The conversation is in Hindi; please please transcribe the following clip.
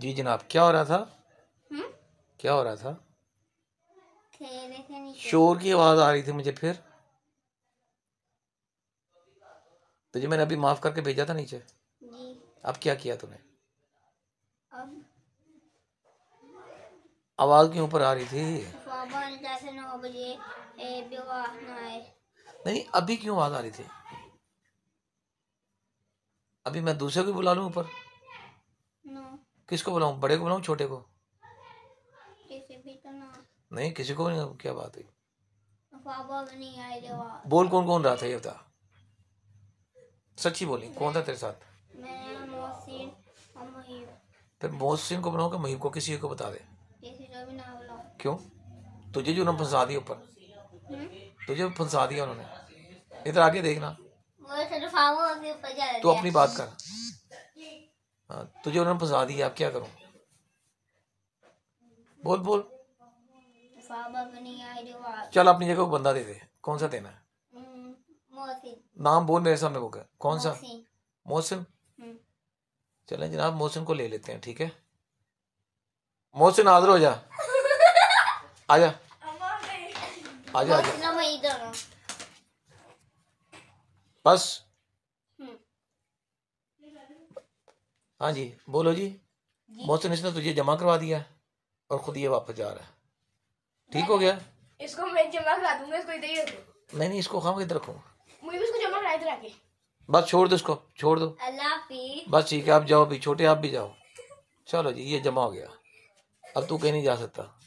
जी जनाब क्या हो रहा था हुँ? हम्म? क्या हो रहा था शोर की आवाज आ रही थी मुझे फिर तुझे तो मैंने अभी माफ करके भेजा था नीचे जी। अब क्या किया तूने आवाज क्यों ऊपर आ रही थी बजे नहीं अभी क्यों आवाज आ रही थी अभी मैं दूसरे को बुला लू ऊपर किसको बुलाऊं बड़े को बुलाऊं छोटे को किसी भी तो ना नहीं किसी को नहीं क्या बात हुई बोल कौन कौन रहा था ये बता सच्ची बोली कौन था तेरे साथ फिर मोहसिन को बनाओ महीब को किसी को बता दे क्यों तुझे जो उन्होंने फंसा दिया ऊपर हम्म? तुझे फंसा दिया उन्होंने इधर आगे देखना तो अपनी बात कर हाँ, तुझे उन्होंने फंसा दिया आप क्या करो बोल बोल चल अपनी जगह को बंदा दे दे कौन सा देना है हम्म, नाम बोल मेरे सामने होगा कौन सा मोहसिन हम्म। चले जनाब मोहसिन को ले लेते हैं ठीक है मोहसिन हाजिर हो जा आजा आजा आजा बस हाँ जी बोलो जी, मोहसिन इसने तुझे जमा करवा दिया और खुद ये वापस जा रहा है ठीक हो गया इसको मैं जमा करा दूंगा इसको इधर ही नहीं नहीं इसको खाऊं इधर रखूंगा मुझे भी इसको जमा करा इधर आके बस छोड़ दो इसको छोड़ दो अल्लाह बस ठीक है आप जाओ भी छोटे आप भी जाओ चलो जी ये जमा हो गया अब तू कहीं नहीं जा सकता